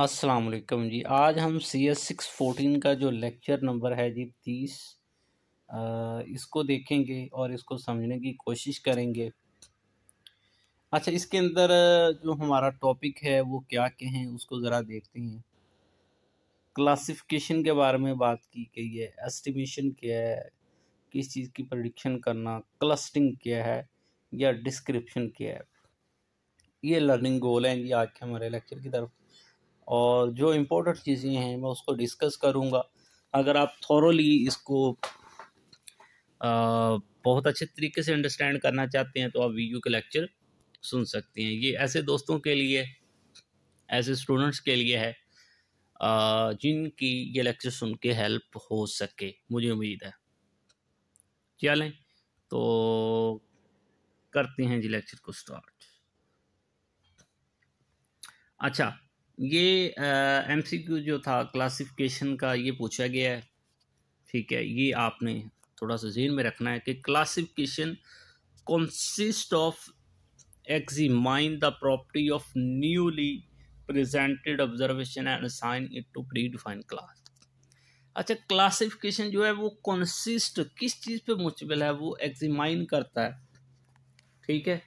अस्सलाम वालेकुम जी आज हम सी एस सिक्स फोर्टीन का जो लेक्चर नंबर है जी तीस इसको देखेंगे और इसको समझने की कोशिश करेंगे अच्छा इसके अंदर जो हमारा टॉपिक है वो क्या के हैं उसको ज़रा देखते हैं क्लासिफिकेशन के बारे में बात की गई है एस्टिमेशन क्या है किस चीज़ की प्रडिक्शन करना क्लस्टिंग क्या है या डिस्क्रिप्शन क्या है ये लर्निंग गोल हैं जी आज के हमारे लेक्चर की तरफ और जो इम्पोर्टेंट चीज़ें हैं मैं उसको डिस्कस करूँगा अगर आप थॉरली इसको आ, बहुत अच्छे तरीके से अंडरस्टैंड करना चाहते हैं तो आप वीडियो के लेक्चर सुन सकते हैं ये ऐसे दोस्तों के लिए ऐसे स्टूडेंट्स के लिए है जिनकी ये लेक्चर सुन के हेल्प हो सके मुझे उम्मीद है चलें तो करते हैं जी लेक्चर को स्टार्ट अच्छा ये एम सी क्यू जो था क्लासिफिकेशन का ये पूछा गया है ठीक है ये आपने थोड़ा सा जेन में रखना है कि classification consist of examine the property of newly presented observation and assign it to pre define class अच्छा क्लासिफिकेशन जो है वो कंसिस्ट किस चीज़ पे मुश्किल है वो एग्जीमाइन करता है ठीक है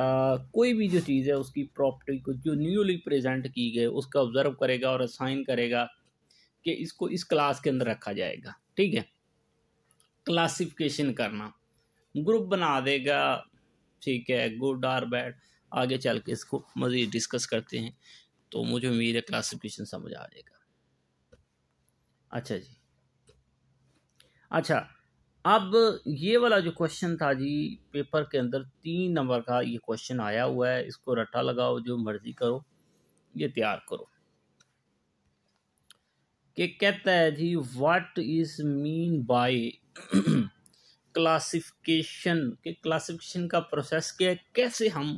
कोई भी जो चीज़ है उसकी प्रॉपर्टी को जो न्यूली प्रेजेंट की गई उसका ऑब्जर्व करेगा और असाइन करेगा कि इसको इस क्लास के अंदर रखा जाएगा ठीक है क्लासिफिकेशन करना ग्रुप बना देगा ठीक है गुड आर बैड आगे चल के इसको मज़ीद डिस्कस करते हैं तो मुझे उम्मीद है क्लासिफिकेशन समझ आ जाएगा अच्छा जी अच्छा अब ये वाला जो क्वेश्चन था जी पेपर के अंदर तीन नंबर का ये क्वेश्चन आया हुआ है इसको रट्टा लगाओ जो मर्जी करो ये तैयार करो कि कहता है जी what is mean by classification के क्लासिफिकेशन का प्रोसेस क्या है कैसे हम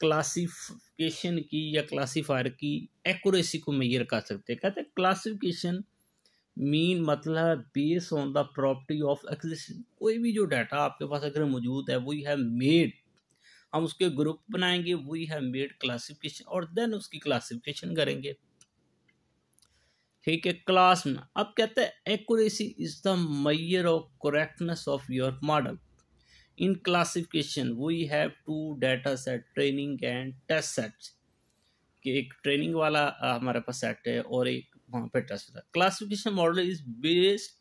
क्लासिफिकेशन की या क्लासीफायर की एक्यूरेसी को मेजर कर सकते हैं कहते हैं क्लासिफिकेशन मीन मतलब है base on the property of existence कोई भी जो डाटा आपके पास अगर मौजूद है वही है मेड हम उसके ग्रुप बनाएंगे वही है मेड क्लासिफिकेशन और देन उसकी क्लासिफिकेशन करेंगे ठीक है क्लास में अब कहते हैं accuracy is the measure of correctness of your model in classification we have two data set training and test sets कि एक ट्रेनिंग वाला हमारे पास सेट है और एक वहाँ पर टच होता है classification model is based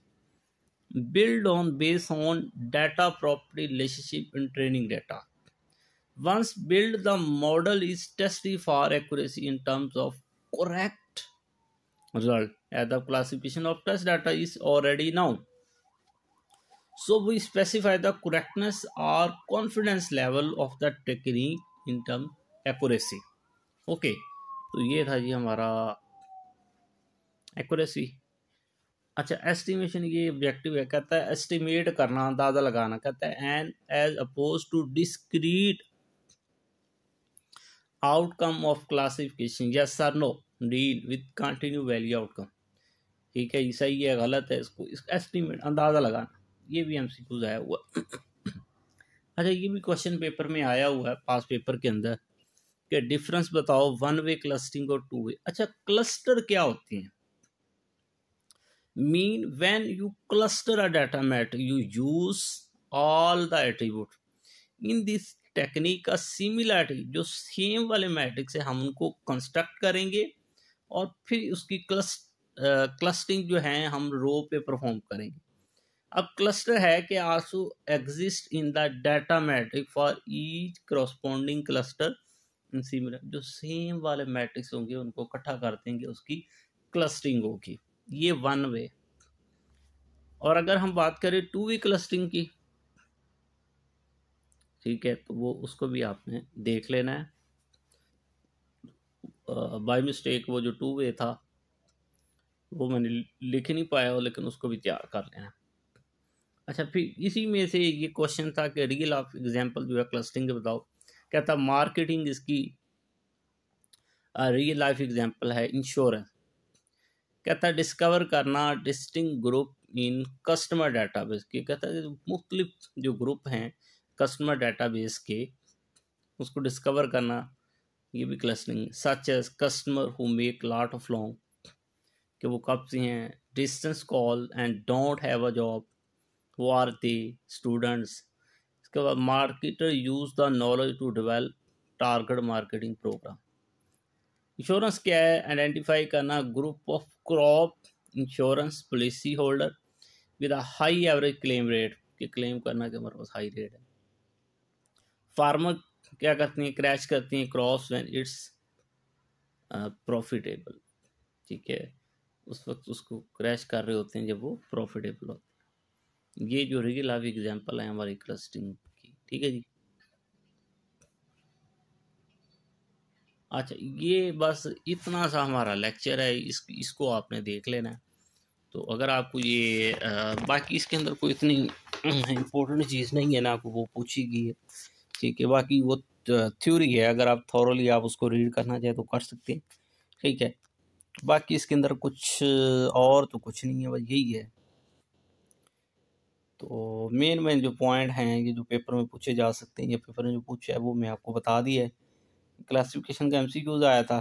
build on base on data property relationship in training data once build the model is tested for accuracy in terms of correct result at the classification of test data is already now so we specify the correctness or confidence level of the technique in term accuracy okay तो ये था जी हमारा accuracy अच्छा estimation ये objective है कहता है estimate करना अंदाज़ा लगाना कहता है an as opposed to discrete outcome of classification या sir no deal with continue value outcome ठीक है सही है गलत है इसको इसका एस्टिमेट अंदाज़ा लगाना ये भी एम सी क्यूज आया हुआ अच्छा ये भी क्वेश्चन पेपर में आया हुआ है पास पेपर के अंदर कि डिफरेंस बताओ वन वे क्लस्टरिंग और टू वे अच्छा क्लस्टर क्या होती हैं mean when you cluster a data mat you use all the attribute in this technique a similarity जो सेम वाले मैट्रिक से हम उनको कंस्ट्रक्ट करेंगे और फिर उसकी क्लस्ट क्लस्टिंग जो है हम रो पे परफॉर्म करेंगे अब क्लस्टर है कि also exist in the data metric for each corresponding cluster in similar जो सेम वाले मैट्रिक्स होंगे उनको इकट्ठा कर देंगे उसकी क्लस्टिंग होगी ये वन वे और अगर हम बात करें टू वे क्लस्टिंग की ठीक है तो वो उसको भी आपने देख लेना है बाय मिस्टेक वो जो टू वे था वो मैंने लिख नहीं पाया हो लेकिन उसको भी तैयार कर लेना अच्छा फिर इसी में से ये क्वेश्चन था कि रियल ऑफ एग्जांपल जो है क्लस्टरिंग के बताओ कहता मार्केटिंग इसकी रियल लाइफ एग्जांपल है इंश्योरेंस कहता है डिस्कवर करना distinct group in customer database के कहता है मुख्तलिफ जो ग्रुप हैं कस्टमर डाटाबेस के उसको डिस्कवर करना ये भी clustering such as customer who make lot of long कि वो कब से हैं distance call and don't have a job वो आर दे स्टूडेंट्स इसके बाद marketer use the knowledge to develop target marketing program insurance क्या है आइडेंटिफाई करना group of crop insurance policy holder with a high average claim rate कि claim करना के हमारे पास हाई रेट है फार्मर क्या करती हैं क्रैश करती हैं क्रॉप वैन इट्स प्रॉफिटेबल ठीक है उस वक्त उसको क्रैश कर रहे होते हैं जब वो प्रॉफिटेबल होते हैं ये जो रिगिल एग्जाम्पल है हमारी क्लस्टिंग की ठीक है जी अच्छा ये बस इतना सा हमारा लेक्चर है इस इसको आपने देख लेना है तो अगर आपको ये आ, बाकी इसके अंदर कोई इतनी इम्पोर्टेंट चीज़ नहीं है ना आपको वो पूछी गई है ठीक है बाकी वो थ्योरी है अगर आप थॉरली आप उसको रीड करना चाहें तो कर सकते हैं ठीक है बाकी इसके अंदर कुछ और तो कुछ नहीं है बस यही है तो मेन मेन जो पॉइंट हैं ये जो पेपर में पूछे जा सकते हैं या पेपर में जो पूछा है वो मैं आपको बता दिया है क्लासिफिकेशन का एमसीक्यूज आया था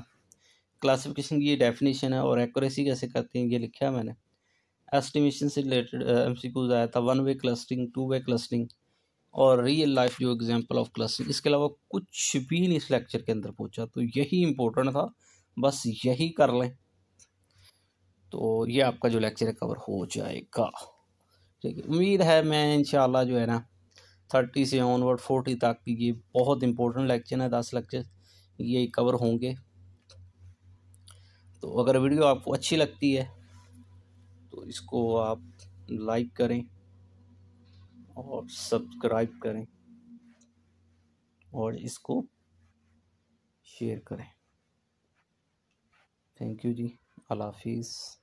क्लासिफिकेशन की ये डेफिनेशन है और एक्यूरेसी कैसे करते हैं ये लिखा है मैंने एस्टिमेशन से रिलेटेड एमसीक्यूज uh, आया था one way clustering two way clustering और रियल लाइफ जो एग्जांपल ऑफ क्लस्टरिंग इसके अलावा कुछ भी नहीं इस लेक्चर के अंदर पूछा तो यही इंपॉर्टेंट था बस यही कर लें तो ये आपका जो लेक्चर है कवर हो जाएगा ठीक है उम्मीद है मैं इन जो है ना थर्टी से ऑनवर्ड फोर्टी तक ये बहुत इंपॉर्टेंट लेक्चर है दस लेक्चर ये कवर होंगे तो अगर वीडियो आपको अच्छी लगती है तो इसको आप लाइक करें और सब्सक्राइब करें और इसको शेयर करें थैंक यू जी अल्लाह हाफिज़